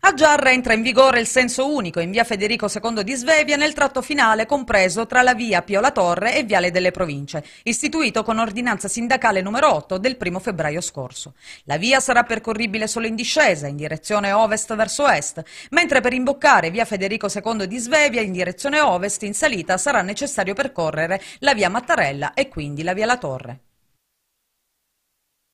A Giarra entra in vigore il senso unico in via Federico II di Svevia nel tratto finale compreso tra la via Pio La Torre e Viale delle Province, istituito con ordinanza sindacale numero 8 del 1 febbraio scorso. La via sarà percorribile solo in discesa, in direzione ovest verso est, mentre per imboccare via Federico II di Svevia in direzione ovest in salita sarà necessario percorrere la via Mattarella e quindi la via La Torre.